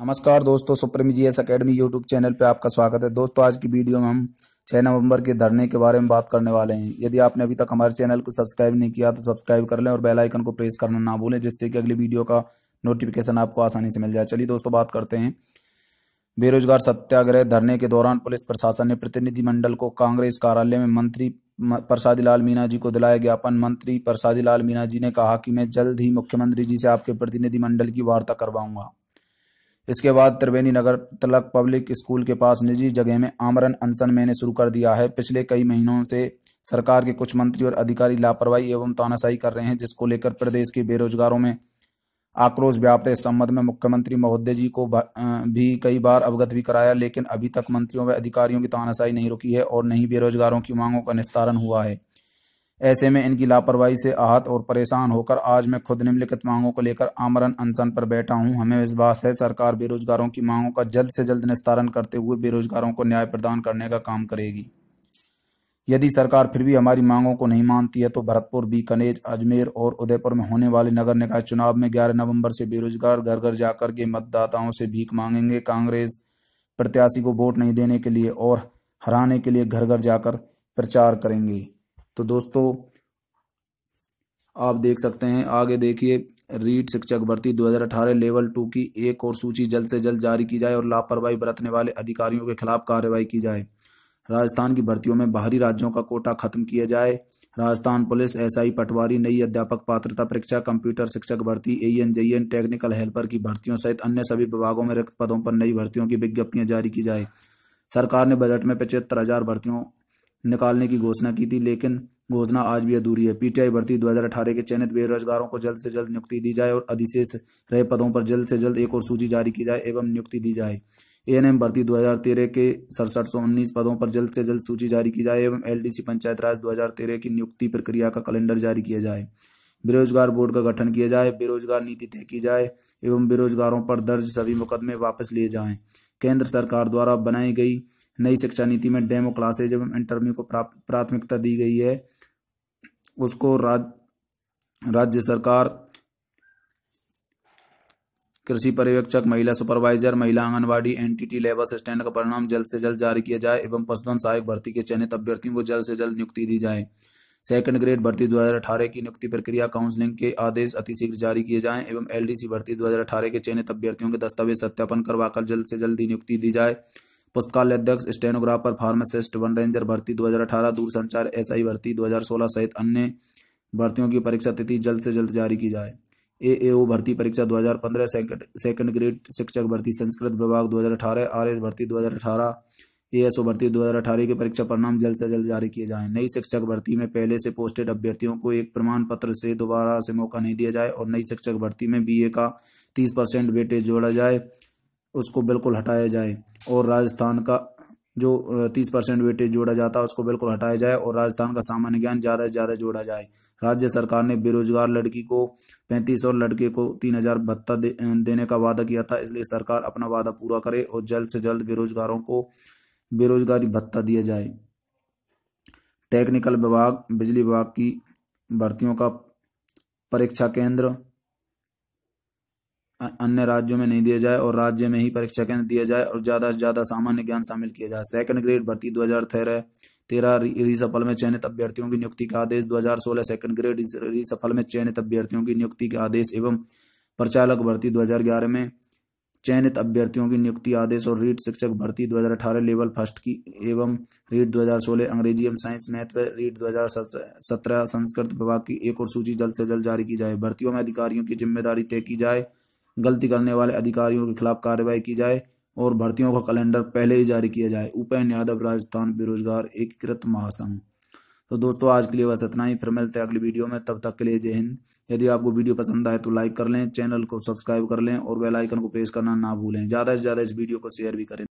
नमस्कार दोस्तों supreme G S academy YouTube channel पे आपका स्वागत है दोस्तों आज की वीडियो में हम 6 नवंबर के धरने के बारे में बात करने वाले हैं यदि आपने अभी तक हमारे चैनल को सब्सक्राइब नहीं किया तो सब्सक्राइब कर लें और बेल आइकन को प्रेस करना ना भूलें जिससे कि अगली वीडियो का नोटिफिकेशन आपको आसानी से मिल जाए चलिए दोस्तों बात करते हैं बेरोजगार सत्याग्रह धरने के दौरान पुलिस प्रशासन ने प्रतिनिधिमंडल को कांग्रेस कार्यालय में मंत्री प्रसादी लाल मीणा जी को दिलाया ज्ञापन मंत्री प्रसादी लाल मीणा जी ने कहा कि मैं जल्द ही मुख्यमंत्री जी से आपके प्रतिनिधिमंडल की वार्ता करवाऊंगा इसके बाद त्रिवेणी नगर तलक पब्लिक स्कूल के पास निजी जगह में आमरण अनशन मैंने शुरू कर दिया है पिछले कई महीनों से सरकार के कुछ मंत्री और अधिकारी लापरवाही एवं तानाशाही कर रहे हैं जिसको लेकर प्रदेश के बेरोजगारों में आक्रोश व्याप्त है इस संबंध में मुख्यमंत्री महोदय जी को भी कई बार अवगत भी कराया लेकिन अभी तक मंत्रियों व अधिकारियों की तानाशाही नहीं रुकी है और नहीं बेरोजगारों की मांगों का निस्तारण हुआ है ऐसे में इनकी लापरवाही से आहत और परेशान होकर आज मैं खुद निम्नलिखित मांगों को लेकर आमरण अनशन पर बैठा हूं हमें विश्वास है सरकार बेरोजगारों की मांगों का जल्द से जल्द निस्तारण करते हुए बेरोजगारों को न्याय प्रदान करने का काम करेगी यदि सरकार फिर भी हमारी मांगों को नहीं मानती है तो भरतपुर बीकानेर अजमेर और उदयपुर में होने वाले नगर निकाय चुनाव में 11 नवंबर से बेरोजगार घर घर जाकर के मतदाताओं से भीख मांगेंगे कांग्रेस प्रत्याशी को वोट नहीं देने के लिए और हराने के लिए घर घर जाकर प्रचार करेंगे तो दोस्तों आप देख सकते हैं आगे देखिए रीट शिक्षक भर्ती 2018 लेवल टू की एक और सूची जल्द से जल्द जारी की जाए और लापरवाही बरतने वाले अधिकारियों के खिलाफ कार्रवाई की जाए राजस्थान की भर्तियों में बाहरी राज्यों का कोटा खत्म किया जाए राजस्थान पुलिस एसआई पटवारी नई अध्यापक पात्रता परीक्षा कंप्यूटर शिक्षक भर्ती N J N technical helper की भर्तियों सहित अन्य सभी विभागों में रिक्त पदों पर नई भर्तियों की विज्ञप्तियां जारी की जाए सरकार ने बजट में पचहत्तर हजार भर्तियों निकालने की घोषणा की थी लेकिन घोषणा आज भी अधूरी है पीटीआई भर्ती 2018 के चयनित बेरोजगारों को जल्द से जल्द नियुक्ति दी जाए और अधिशेष रहे पदों पर जल्द से जल्द एक और सूची जारी की जाए एवं नियुक्ति दी जाए एएनएम भर्ती 2013 के सड़सठ सौ उन्नीस पदों पर जल्द से जल्द सूची जारी की जाए एवं एलडीसी पंचायत राज 2013 की नियुक्ति प्रक्रिया का कैलेंडर जारी किया जाए बेरोजगार बोर्ड का गठन किया जाए बेरोजगार नीति तय की जाए एवं बेरोजगारों पर दर्ज सभी मुकदमे वापस लिए जाएं केंद्र सरकार द्वारा बनाई गई नई शिक्षा नीति में डेमो क्लासेज एवं इंटरव्यू को प्राथमिकता दी गई है उसको राज राज्य सरकार कृषि पर्यवेक्षक महिला सुपरवाइजर महिला आंगनबाड़ी एनटीटी लेबर असिस्टेंट का परिणाम जल्द से जल्द जारी किया जाए एवं पशुधन सहायक भर्ती के चयनित अभ्यर्थियों को जल्द से जल्द नियुक्ति दी जाए सेकंड ग्रेड भर्ती 2018 की नियुक्ति प्रक्रिया काउंसलिंग के आदेश अतिशीघ्र जारी किए जाएं एवं एलडीसी भर्ती 2018 के चयनित अभ्यर्थियों के दस्तावेज सत्यापन करवाकर जल्द से जल्द नियुक्ति दी जाए पुस्तकालय अध्यक्ष स्टेनोग्राफर फार्मासिस्ट वन रेंजर भर्ती 2018 दूरसंचार एसआई भर्ती 2016 सहित अन्य भर्तियों की परीक्षा तिथि जल्द से जल्द जारी की जाए एएओ भर्ती परीक्षा 2015 सेकंड सेकंड ग्रेड शिक्षक भर्ती संस्कृत विभाग 2018 आरएस भर्ती 2018 एएसओ भर्ती 2018 के परीक्षा परिणाम जल्द से जल्द जारी किए जाएं नई शिक्षक भर्ती में पहले से पोस्टेड अभ्यर्थियों को एक प्रमाण पत्र से दोबारा से मौका नहीं दिया जाए और नई शिक्षक भर्ती में बीए का 30 परसेंट वेटेज जोड़ा जाए उसको बिल्कुल हटाया जाए और राजस्थान का जो तीस परसेंट वेटेज जोड़ा जाता है उसको बिल्कुल हटाया जाए और राजस्थान का सामान्य ज्ञान ज़्यादा से ज़्यादा जोड़ा जाए राज्य सरकार ने बेरोजगार लड़की को पैंतीस और लड़के को तीन हजार भत्ता दे, देने का वादा किया था इसलिए सरकार अपना वादा पूरा करे और जल्द से जल्द बेरोजगारों को बेरोजगारी भत्ता दिया जाए टेक्निकल विभाग बिजली विभाग की भर्तियों का परीक्षा केंद्र अन्य राज्यों में नहीं दिया जाए और राज्य में ही परीक्षा केंद्र दिया जाए और ज़्यादा से ज़्यादा सामान्य ज्ञान शामिल किया जाए सेकंड ग्रेड भर्ती दो हज़ार तेरह तेरह रिसफल में चयनित अभ्यर्थियों की नियुक्ति का आदेश 2016 सेकंड ग्रेड रिसफल में चयनित अभ्यर्थियों की नियुक्ति का आदेश एवं प्रचालक भर्ती 2011 में चयनित अभ्यर्थियों की नियुक्ति आदेश और रीट शिक्षक भर्ती 2018 लेवल फर्स्ट की एवं रीट 2016 अंग्रेजी एवं साइंस मैथ दो रीट 2017 संस्कृत विभाग की एक और सूची जल्द से जल्द जारी की जाए भर्तियों में अधिकारियों की जिम्मेदारी तय की जाए गलती करने वाले अधिकारियों के खिलाफ कार्रवाई की जाए और भर्तियों का कैलेंडर पहले ही जारी किया जाए उपेन यादव राजस्थान बेरोजगार एकीकृत महासंघ तो दोस्तों आज के लिए बस इतना ही फिर मिलते हैं अगली वीडियो में तब तक के लिए जय हिंद यदि आपको वीडियो पसंद आए तो लाइक कर लें चैनल को सब्सक्राइब कर लें और बेल आइकन को प्रेस करना ना भूलें ज़्यादा से ज़्यादा इस वीडियो को शेयर भी करें